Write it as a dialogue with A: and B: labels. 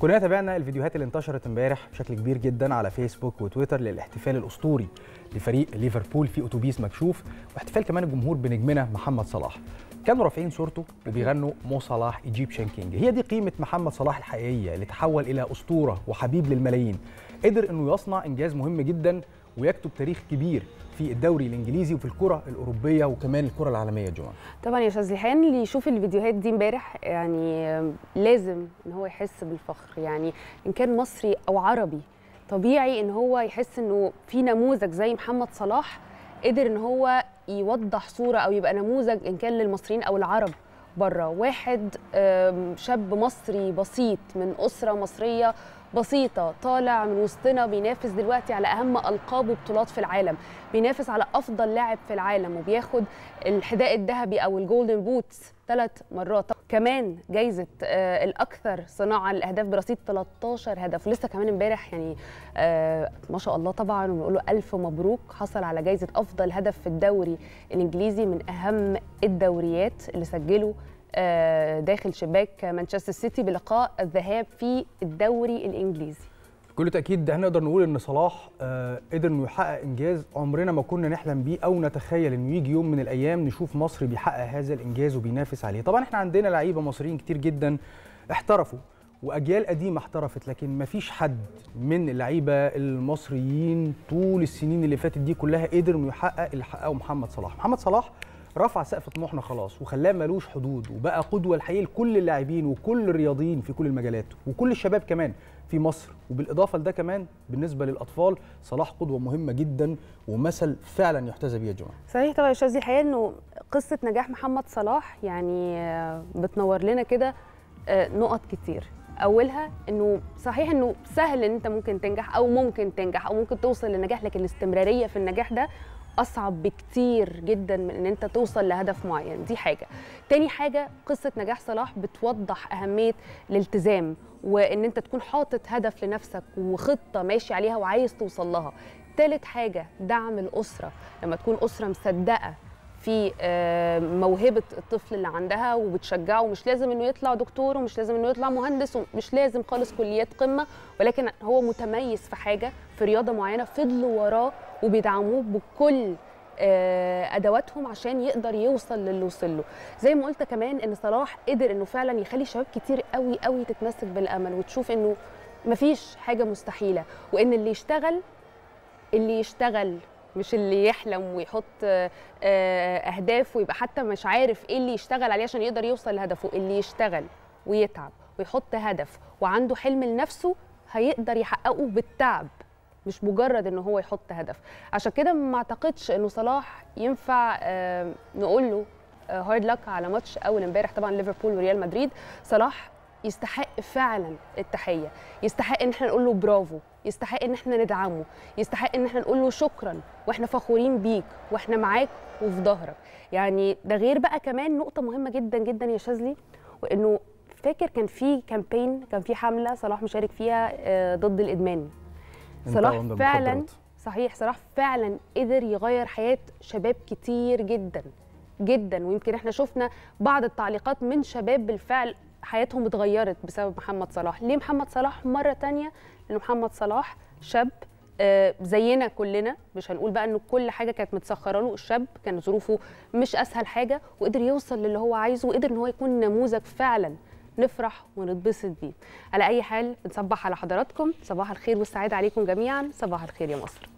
A: كلنا تابعنا الفيديوهات اللي انتشرت امبارح بشكل كبير جدا على فيسبوك وتويتر للاحتفال الاسطوري لفريق ليفربول في اتوبيس مكشوف واحتفال كمان الجمهور بنجمنا محمد صلاح كانوا رافعين صورته وبيغنوا مو صلاح ايجيبشن كينج هي دي قيمه محمد صلاح الحقيقيه اللي تحول الى اسطوره وحبيب للملايين قدر انه يصنع انجاز مهم جدا ويكتب تاريخ كبير في الدوري الانجليزي وفي الكره الاوروبيه وكمان الكره العالميه جوان
B: طبعا يا استاذ ليحان اللي يشوف الفيديوهات دي امبارح يعني لازم ان هو يحس بالفخر يعني ان كان مصري او عربي طبيعي ان هو يحس انه في نموذج زي محمد صلاح قدر ان هو يوضح صوره او يبقى نموذج ان كان للمصريين او العرب بره واحد شاب مصري بسيط من اسره مصريه بسيطة طالع من وسطنا بينافس دلوقتي على أهم ألقاب وبطولات في العالم بينافس على أفضل لاعب في العالم وبياخد الحذاء الذهبي أو الجولدن بوتس ثلاث مرات كمان جايزة آه، الأكثر صناعة للأهداف برصيد 13 هدف لسه كمان امبارح يعني آه، ما شاء الله طبعا وبنقول له ألف مبروك حصل على جايزة أفضل هدف في الدوري الإنجليزي من أهم الدوريات اللي سجله آه، داخل شباك مانشستر سيتي بلقاء الذهاب في الدوري الانجليزي
A: بكل تاكيد ده هنقدر نقول ان صلاح آه، قدر انه يحقق انجاز عمرنا ما كنا نحلم بيه او نتخيل انه يجي يوم من الايام نشوف مصر بيحقق هذا الانجاز وبينافس عليه طبعا احنا عندنا لعيبه مصريين كتير جدا احترفوا واجيال قديمه احترفت لكن ما فيش حد من اللعيبه المصريين طول السنين اللي فاتت دي كلها قدر انه يحقق اللي حققه محمد صلاح محمد صلاح رفع سقف طموحنا خلاص وخلاه ملوش حدود وبقى قدوه الحقيقيه لكل اللاعبين وكل الرياضيين في كل المجالات وكل الشباب كمان في مصر وبالاضافه لده كمان بالنسبه للاطفال صلاح قدوه مهمه جدا ومثل فعلا يحتذى به يا جماعه.
B: صحيح طبعا يا استاذ حقيقه انه قصه نجاح محمد صلاح يعني آه، بتنور لنا كده آه، نقط كتير اولها انه صحيح انه سهل ان انت ممكن تنجح او ممكن تنجح او ممكن توصل للنجاح لكن الاستمراريه في النجاح ده اصعب بكتير جدا من ان انت توصل لهدف معين دي حاجه تاني حاجه قصه نجاح صلاح بتوضح اهميه الالتزام وان انت تكون حاطط هدف لنفسك وخطه ماشي عليها وعايز توصل لها تالت حاجه دعم الاسره لما تكون اسره مصدقه في آه، موهبه الطفل اللي عندها وبتشجعه ومش لازم انه يطلع دكتور ومش لازم انه يطلع مهندس ومش لازم خالص كليات قمه ولكن هو متميز في حاجه في رياضه معينه فضلوا وراه وبيدعموه بكل آه، ادواتهم عشان يقدر يوصل للي وصل له زي ما قلت كمان ان صلاح قدر انه فعلا يخلي شباب كتير قوي قوي تتمسك بالامل وتشوف انه مفيش حاجه مستحيله وان اللي يشتغل اللي يشتغل مش اللي يحلم ويحط آه، آه، اهداف ويبقى حتى مش عارف ايه اللي يشتغل عليه عشان يقدر يوصل لهدفه اللي يشتغل ويتعب ويحط هدف وعنده حلم لنفسه هيقدر يحققه بالتعب مش مجرد ان هو يحط هدف عشان كده ما اعتقدش انه صلاح ينفع آه، نقول له هارد لك على ماتش اول امبارح طبعا ليفربول وريال مدريد صلاح يستحق فعلا التحيه يستحق ان احنا نقول له برافو يستحق ان احنا ندعمه يستحق ان احنا نقول له شكرا واحنا فخورين بيك واحنا معاك وفي ظهرك يعني ده غير بقى كمان نقطه مهمه جدا جدا يا شاذلي وانه فاكر كان في كامبين كان في حمله صلاح مشارك فيها آه، ضد الادمان صلاح فعلا صحيح صلاح فعلا قدر يغير حياه شباب كتير جدا جدا ويمكن احنا شفنا بعض التعليقات من شباب بالفعل حياتهم اتغيرت بسبب محمد صلاح ليه محمد صلاح مره تانية لان محمد صلاح شاب آه، زينا كلنا مش هنقول بقى ان كل حاجه كانت متسخره له الشاب كان ظروفه مش اسهل حاجه وقدر يوصل للي هو عايزه وقدر ان هو يكون نموذج فعلا نفرح ونتبسط بيه على اي حال بنصبح على حضراتكم صباح الخير والسعاده عليكم جميعا صباح الخير يا مصر